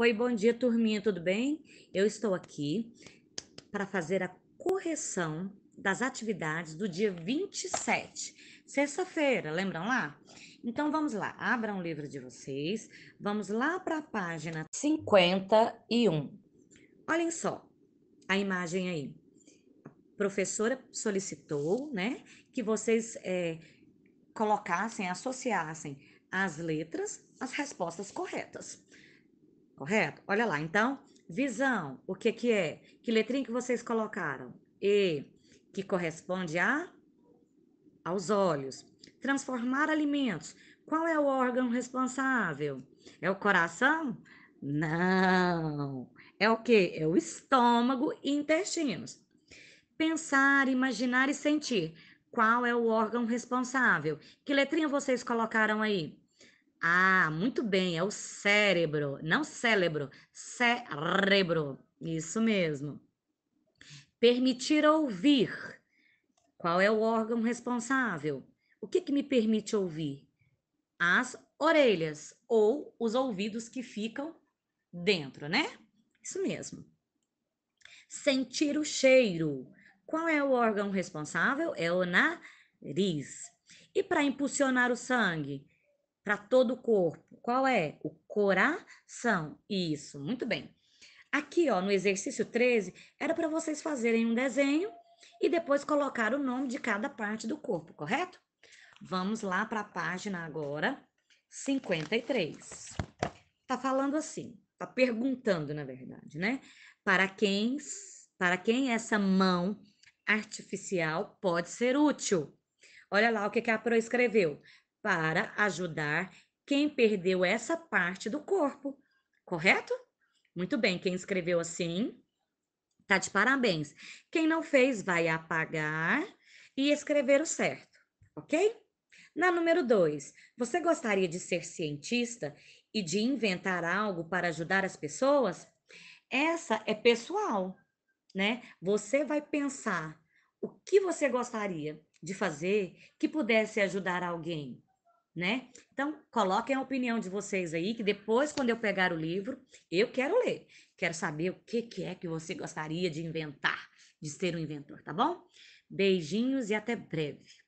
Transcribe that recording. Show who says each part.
Speaker 1: Oi, bom dia, turminha, tudo bem? Eu estou aqui para fazer a correção das atividades do dia 27, sexta-feira, lembram lá? Então vamos lá, abram o livro de vocês, vamos lá para a página 51. Olhem só a imagem aí. A professora solicitou, né, que vocês é, colocassem, associassem as letras às respostas corretas correto? Olha lá, então, visão, o que que é? Que letrinha que vocês colocaram? E, que corresponde a aos olhos. Transformar alimentos. Qual é o órgão responsável? É o coração? Não. É o que? É o estômago e intestinos. Pensar, imaginar e sentir. Qual é o órgão responsável? Que letrinha vocês colocaram aí? Ah, muito bem, é o cérebro, não cérebro, cérebro. Isso mesmo. Permitir ouvir. Qual é o órgão responsável? O que, que me permite ouvir? As orelhas ou os ouvidos que ficam dentro, né? Isso mesmo. Sentir o cheiro. Qual é o órgão responsável? É o nariz. E para impulsionar o sangue? para todo o corpo. Qual é? O coração. Isso, muito bem. Aqui, ó, no exercício 13, era para vocês fazerem um desenho e depois colocar o nome de cada parte do corpo, correto? Vamos lá para a página agora, 53. Tá falando assim, tá perguntando, na verdade, né? Para quem, para quem essa mão artificial pode ser útil? Olha lá o que, que a Pro escreveu para ajudar quem perdeu essa parte do corpo, correto? Muito bem, quem escreveu assim tá de parabéns. Quem não fez vai apagar e escrever o certo, ok? Na número 2, você gostaria de ser cientista e de inventar algo para ajudar as pessoas? Essa é pessoal, né? Você vai pensar o que você gostaria de fazer que pudesse ajudar alguém né? Então, coloquem a opinião de vocês aí, que depois, quando eu pegar o livro, eu quero ler. Quero saber o que, que é que você gostaria de inventar, de ser um inventor, tá bom? Beijinhos e até breve.